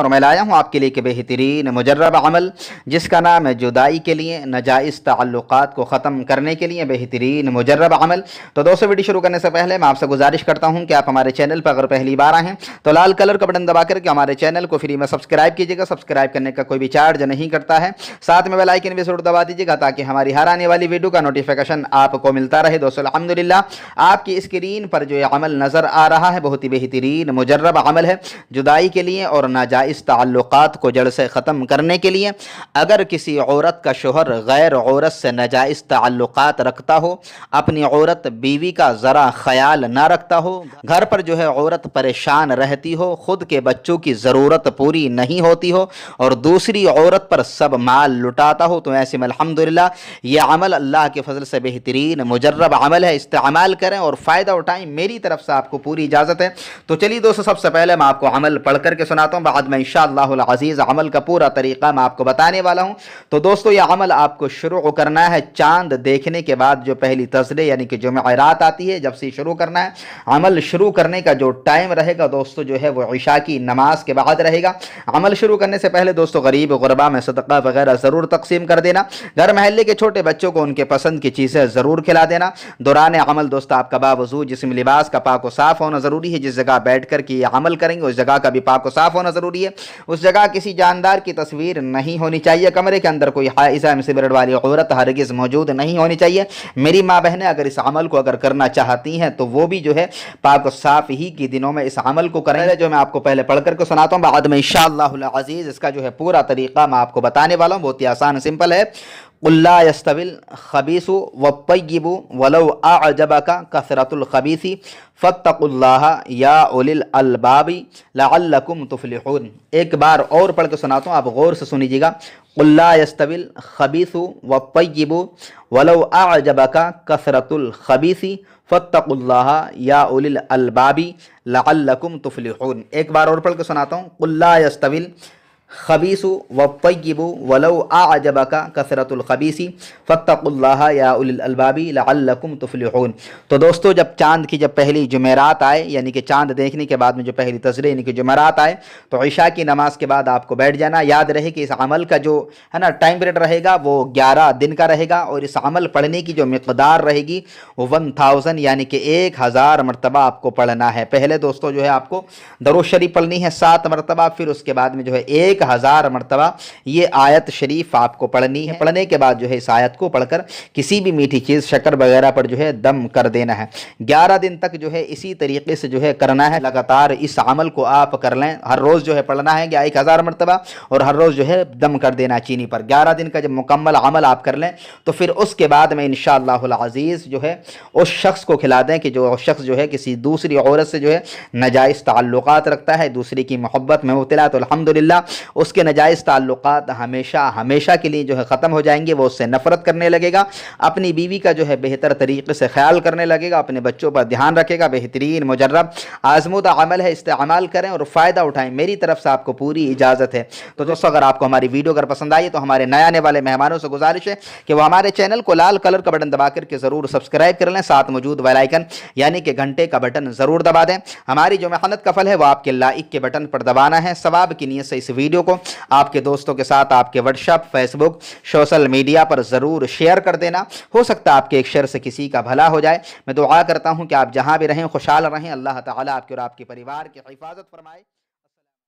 और मैं लाया हूँ आपके लिए कि बेहतरीन मुजरब अमल जिसका नाम है जुदाई के लिए नजायज़ ताल्लुक़ को ख़त्म करने के लिए बेहतरीन मुजरब अमल तो दोस्तों वीडियो शुरू करने से पहले मैं आपसे गुजारिश करता हूँ कि आप हमारे चैनल पर अगर पहली बार आएँ तो लाल कलर का बटन दबा करके हमारे चैनल को फ्री में सब्सक्राइब कीजिएगा सब्सक्राइब करने का कोई भी चार्ज नहीं करता है साथ में बेलाइकन भी जरूर दबा दीजिएगा ताकि हमारी हर आने वाली वीडियो का नोटिफिकेशन आपको मिलता रहे दोस्तों अलहमदिल्ला आपकी स्क्रीन पर जो अमल नज़र आ रहा है बहुत ही बेहतरीन मुजरब अमल है जुदाई के लिए और नाजायज़ इस ताल्लुक़ात को जड़ से ख़त्म करने के लिए अगर किसी औरत का शोहर गैर औरत से नाजायज़ ताल्लुक़ात रखता हो अपनी औरत बीवी का ज़रा ख्याल ना रखता हो घर पर जो है औरत परेशान रहती हो ख़ुद के बच्चों की ज़रूरत पूरी नहीं होती हो और दूसरी औरत पर सब माल लुटाता हो तो ऐसे में अलहमदिल्ला यह अमल अल्लाह के फजल से बेहतरीन मुजरब अमल है इस्तेमाल करें और फ़ायदा उठाएं मेरी तरफ से आपको पूरी इजाज़त है तो चलिए दोस्तों सबसे पहले मैं आपको अमल पढ़ करके सुनाता हूँ बाद में इन अमल का पूरा तरीका मैं आपको बताने वाला हूँ तो दोस्तों यह अमल आपको शुरू करना है चांद देखने के बाद जो पहली तस्ले यानी कि जो रात आती है जब से शुरू करना है अमल शुरू करने का जो टाइम रहेगा दोस्तों जो है वो ईशा की नमाज के बाद रहेगा अमल शुरू करने से पहले दोस्तों गरीब गुरबा में सदका वगैरह ज़रूर तकसीम कर देना घर महल्ले के छोटे बच्चों को उनके पसंद की चीज़ें ज़रूर खिला देना दौरान अमल दोस्तों आपका बावजूद जिसम लिबास का पाक साफ़ होना ज़रूरी है जिस जगह बैठ कर कि अमल करेंगे उस जगह का भी पाक साफ़ होना ज़रूरी है होती है उस जगह किसी जानदार की तस्वीर नहीं होनी चाहिए कमरे के अंदर कोई हाइजा में सिगरेट वाली औरत हरगिज़ मौजूद नहीं होनी चाहिए मेरी माँ बहनें अगर इस अमल को अगर करना चाहती हैं तो वो भी जो है पाक साफ ही के दिनों में इस अमल को करेंगे जो मैं आपको पहले पढ़ करके सुनाता हूँ बाद में इन अजीज़ इसका जो है पूरा तरीका मैं आपको बताने वाला हूँ बहुत ही आसान सिंपल है यस्तविल खबीसु व तय्यबु वलव आजब का कसरतुलखबीसी फ़तकुल्ला या उलिल अलबाबी लकुम तुफलिहून एक बार और पढ़ के सुनाता हूँ आप गौर से लीजिएगा उल्लास्तविल खबीसु व तय्यबु वलव आजब का कसरतुलखबीसी फ़तकुल्ला या उलिल अलबाबी लकुम तुफलिहून एक बार और पढ़ के सुनाता हूँ उल्लास्तविल ख़बीसु वयब वलो आजब का कसरतुलखबीसी फ़तः याबाबी लकुम तफलून तो दोस्तों जब चांद की जब पहली जुमेरात आए यानी कि चांद देखने के बाद में जो पहली तस्वीर यानी कि जुमेरात आए तो ईशा की नमाज़ के बाद आपको बैठ जाना याद रहे कि इस अमल का जो है ना टाइम पीरियड रहेगा वो ग्यारह दिन का रहेगा और इस अमल पढ़ने की जो मकदार रहेगी वो वन थाउजेंड यानी कि एक हज़ार मरतबा आपको पढ़ना है पहले दोस्तों जो है आपको दरोशरी पढ़नी है सात मरतबा फिर उसके बाद में जो है एक एक हज़ार मरतबा ये आयत शरीफ आपको पढ़नी है पढ़ने के बाद जो है इस आयत को पढ़कर किसी भी मीठी चीज़ शक्कर वगैरह पर जो है दम कर देना है ग्यारह दिन तक जो है इसी तरीके से जो है करना है लगातार इस अमल को आप कर लें हर रोज़ जो है पढ़ना है या एक हज़ार मरतबा और हर रोज़ जो है दम कर देना चीनी पर ग्यारह दिन का जब मुकम्मल अमल आप कर लें तो फिर उसके बाद में इन शज़ीज़ जो है उस शख्स को खिला दें कि जो शख्स जो है किसी दूसरी औरत से जो है नजायज़ ताल्लुक़ रखता है दूसरे की मोहब्बत में मुबिला तो अलहमदिल्ला उसके नजायज़ ताल्लुक हमेशा हमेशा के लिए जो है ख़त्म हो जाएंगे वो उससे नफरत करने लगेगा अपनी बीवी का जो है बेहतर तरीके से ख्याल करने लगेगा अपने बच्चों पर ध्यान रखेगा बेहतरीन मुजरब आजमूदा अमल है इस्तेमाल करें और फ़ायदा उठाएँ मेरी तरफ से आपको पूरी इजाज़त है तो दोस्तों अगर आपको हमारी वीडियो अगर पसंद आई तो हमारे नए आने वाले मेहमानों से गुजारिश है कि वो हमारे चैनल को लाल कलर का बटन दबा करके ज़रूर सब्सक्राइब कर लें साथ मौजूद वेलाइकन यानी कि घंटे का बटन ज़रूर दबा दें हमारी जो मेहनत का फल है वो आपके लाइक के बटन पर दबाना है सवाब की नीयत से इस वीडियो वीडियो को आपके दोस्तों के साथ आपके व्हाट्सएप फेसबुक सोशल मीडिया पर ज़रूर शेयर कर देना हो सकता है आपके एक शेयर से किसी का भला हो जाए मैं दुआ करता हूँ कि आप जहाँ भी रहें खुशहाल रहें अल्लाह ताला आपके और आपके परिवार की हिफाजत फरमाए